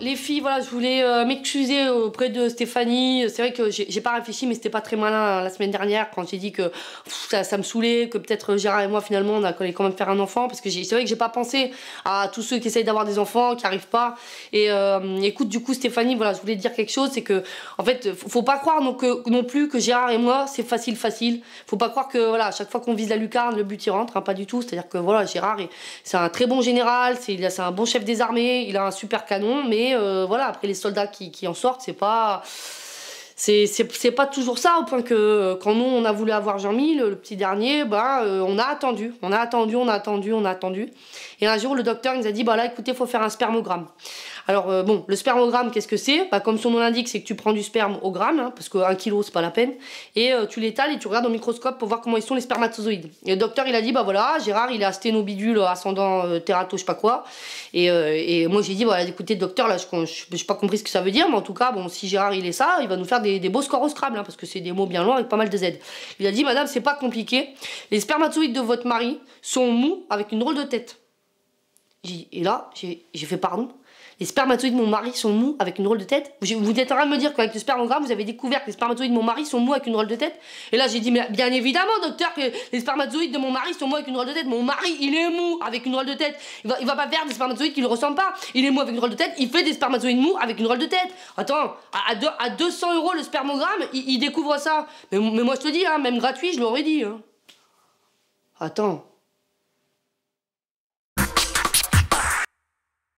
les filles, voilà, je voulais euh, m'excuser auprès de Stéphanie. C'est vrai que j'ai pas réfléchi, mais c'était pas très malin hein, la semaine dernière quand j'ai dit que ça, me saoulait, que peut-être euh, Gérard et moi finalement on allait quand même faire un enfant, parce que c'est vrai que j'ai pas pensé à tous ceux qui essayent d'avoir des enfants, qui arrivent pas. Et euh, écoute, du coup Stéphanie, voilà, je voulais dire quelque chose, c'est que en fait, faut pas croire non, plus que Gérard et moi c'est facile, facile. Faut pas croire que voilà, à chaque fois qu'on vise la lucarne, le but y rentre, hein, pas du tout. C'est-à-dire que voilà, Gérard, c'est un très bon général, c'est un bon chef des armées, il a un super canon, mais euh, voilà, après les soldats qui, en sortent, c'est pas. C'est pas toujours ça, au point que euh, quand nous on a voulu avoir Jean-Mi, le, petit dernier, ben, euh, on a attendu, on a attendu, on a attendu, on a attendu. Et un jour le docteur nous a dit bah là écoutez, il faut faire un spermogramme. Alors euh, bon, le spermogramme, qu'est-ce que c'est bah, Comme son nom l'indique, c'est que tu prends du sperme au gramme, hein, parce qu'un kilo, c'est pas la peine, et euh, tu l'étales et tu regardes au microscope pour voir comment ils sont les spermatozoïdes. Et le docteur, il a dit, bah voilà, Gérard, il a sténobidule, euh, ascendant euh, terrato, je sais pas quoi. Et, moi, j'ai dit, voilà, écoutez, docteur, là, je n'ai pas compris ce que ça veut dire, mais en tout cas, bon, si Gérard, il est ça, il va nous faire des, beaux scores au hein, parce que c'est des mots bien loin avec pas mal de Z. Il a dit, madame, c'est pas compliqué. Les spermatozoïdes de votre mari sont mous avec une drôle de tête. Et là, j'ai fait pardon. Les spermatozoïdes de mon mari sont mous avec une rôle de tête. Vous êtes en train de me dire qu'avec le spermogramme, vous avez découvert que les spermatozoïdes de mon mari sont mous avec une drôle de tête. Et là, j'ai dit, mais bien évidemment, docteur, que les spermatozoïdes de mon mari sont mous avec une drôle de tête. Mon mari, il est mou avec une drôle de tête. Il va, va pas faire des spermatozoïdes qui ne ressemblent pas. Il est mou avec une drôle de tête. Il fait des spermatozoïdes mous avec une drôle de tête. Attends, à, 200 euros le spermogramme, il, découvre ça. Mais, moi, je te dis, hein, même gratuit, je l'aurais dit. Hein. Attends.